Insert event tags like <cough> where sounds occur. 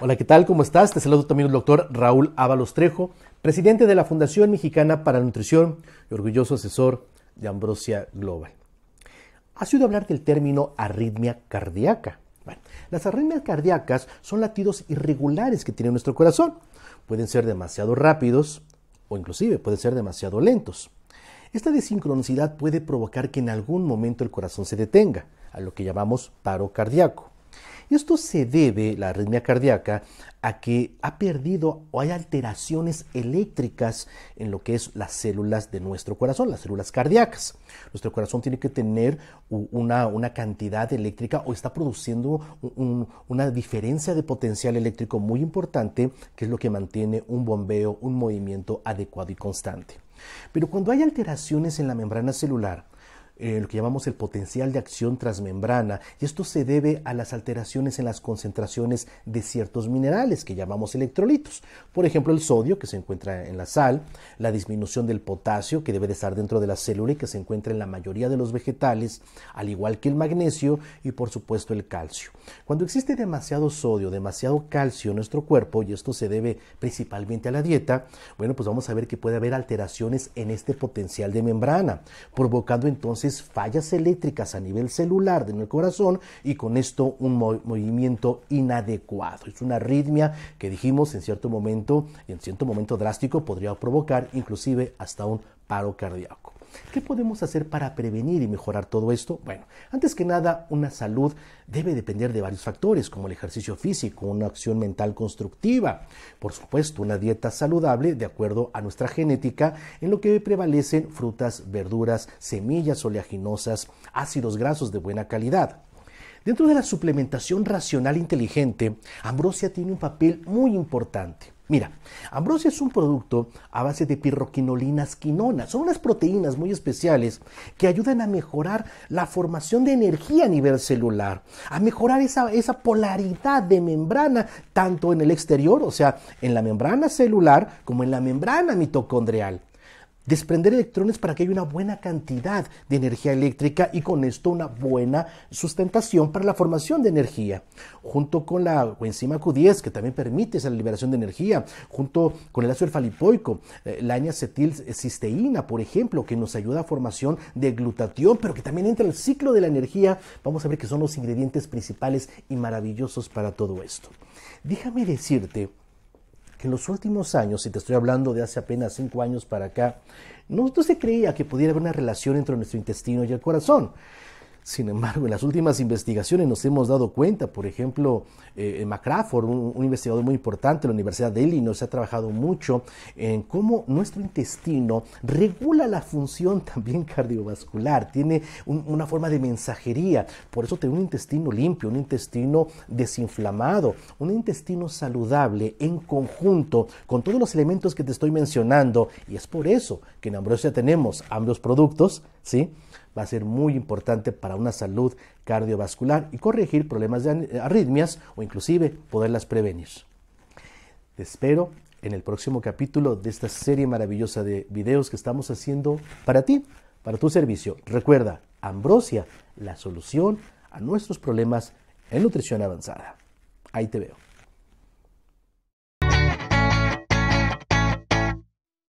Hola, ¿qué tal? ¿Cómo estás? Te saludo también el doctor Raúl Ábalos Trejo, presidente de la Fundación Mexicana para Nutrición y orgulloso asesor de Ambrosia Global. Ha sido hablar del término arritmia cardíaca? las arritmias cardíacas son latidos irregulares que tiene nuestro corazón. Pueden ser demasiado rápidos o inclusive pueden ser demasiado lentos. Esta desincronicidad puede provocar que en algún momento el corazón se detenga, a lo que llamamos paro cardíaco. Esto se debe, la arritmia cardíaca, a que ha perdido o hay alteraciones eléctricas en lo que es las células de nuestro corazón, las células cardíacas. Nuestro corazón tiene que tener una, cantidad eléctrica o está produciendo una diferencia de potencial eléctrico muy importante, que es lo que mantiene un bombeo, un movimiento adecuado y constante. Pero cuando hay alteraciones en la membrana celular, eh, lo que llamamos el potencial de acción transmembrana, y esto se debe a las alteraciones en las concentraciones de ciertos minerales que llamamos electrolitos. Por ejemplo, el sodio que se encuentra en la sal, la disminución del potasio que debe de estar dentro de la célula y que se encuentra en la mayoría de los vegetales, al igual que el magnesio y por supuesto el calcio. Cuando existe demasiado sodio, demasiado calcio en nuestro cuerpo, y esto se debe principalmente a la dieta, bueno, pues vamos a ver que puede haber alteraciones en este potencial de membrana, provocando entonces fallas eléctricas a nivel celular en el corazón y con esto un movimiento inadecuado. Es una arritmia que dijimos en cierto momento, en cierto momento drástico, podría provocar inclusive hasta un paro cardíaco. ¿Qué podemos hacer para prevenir y mejorar todo esto? Bueno, antes que nada, una salud debe depender de varios factores, como el ejercicio físico, una acción mental constructiva, por supuesto, una dieta saludable de acuerdo a nuestra genética, en lo que prevalecen frutas, verduras, semillas oleaginosas, ácidos grasos de buena calidad. Dentro de la suplementación racional inteligente, Ambrosia tiene un papel muy importante. Mira, Ambrosia es un producto a base de pirroquinolinas quinonas. Son unas proteínas muy especiales que ayudan a mejorar la formación de energía a nivel celular, a mejorar esa, esa polaridad de membrana, tanto en el exterior, o sea, en la membrana celular, como en la membrana mitocondrial desprender electrones para que haya una buena cantidad de energía eléctrica y con esto una buena sustentación para la formación de energía, junto con la enzima Q10 que también permite esa liberación de energía, junto con el ácido alfa-lipoico, eh, la acetilcisteína por ejemplo, que nos ayuda a formación de glutatión, pero que también entra el ciclo de la energía, vamos a ver que son los ingredientes principales y maravillosos para todo esto. Déjame decirte en los últimos años, y te estoy hablando de hace apenas cinco años para acá, no se creía que pudiera haber una relación entre nuestro intestino y el corazón. Sin embargo, en las últimas investigaciones nos hemos dado cuenta, por ejemplo, eh, un, investigador muy importante de la Universidad de Illinois, ha trabajado mucho en cómo nuestro intestino regula la función <laughs> también cardiovascular, tiene una forma de mensajería. Por eso tener un intestino limpio, un intestino desinflamado, un intestino saludable en conjunto con todos los elementos que te estoy mencionando. Y es por eso que en Ambrosia tenemos ambos productos, ¿sí? va a ser muy importante para una salud cardiovascular y corregir problemas de arritmias o inclusive poderlas prevenir. Te espero en el próximo capítulo de esta serie maravillosa de videos que estamos haciendo para ti, para tu servicio. Recuerda, Ambrosia, la solución a nuestros problemas en nutrición avanzada. Ahí te veo.